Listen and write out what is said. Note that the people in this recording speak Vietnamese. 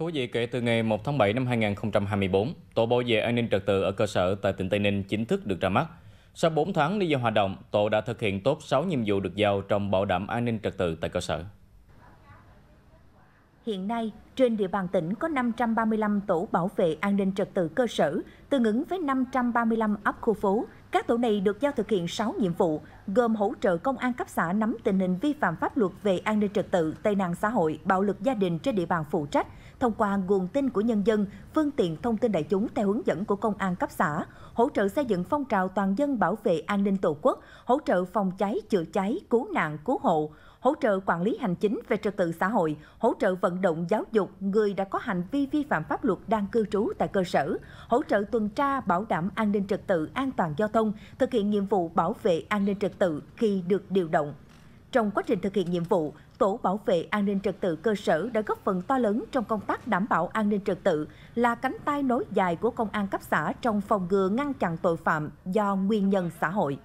Thưa quý vị kể từ ngày 1 tháng 7 năm 2024, Tổ bảo vệ an ninh trật tự ở cơ sở tại tỉnh Tây Ninh chính thức được ra mắt. Sau 4 tháng đi vào hoạt động, tổ đã thực hiện tốt 6 nhiệm vụ được giao trong bảo đảm an ninh trật tự tại cơ sở. Hiện nay, trên địa bàn tỉnh có 535 tổ bảo vệ an ninh trật tự cơ sở, tương ứng với 535 ấp khu phố, các tổ này được giao thực hiện 6 nhiệm vụ, gồm hỗ trợ công an cấp xã nắm tình hình vi phạm pháp luật về an ninh trật tự, tệ nạn xã hội, bạo lực gia đình trên địa bàn phụ trách, thông qua nguồn tin của nhân dân, phương tiện thông tin đại chúng theo hướng dẫn của công an cấp xã, hỗ trợ xây dựng phong trào toàn dân bảo vệ an ninh tổ quốc, hỗ trợ phòng cháy, chữa cháy, cứu nạn, cứu hộ, hỗ trợ quản lý hành chính về trật tự xã hội, hỗ trợ vận động giáo dục người đã có hành vi vi phạm pháp luật đang cư trú tại cơ sở, hỗ trợ tuần tra bảo đảm an ninh trật tự, an toàn giao thông, thực hiện nhiệm vụ bảo vệ an ninh trật tự khi được điều động. Trong quá trình thực hiện nhiệm vụ, Tổ bảo vệ an ninh trật tự cơ sở đã góp phần to lớn trong công tác đảm bảo an ninh trật tự, là cánh tay nối dài của công an cấp xã trong phòng ngừa ngăn chặn tội phạm do nguyên nhân xã hội.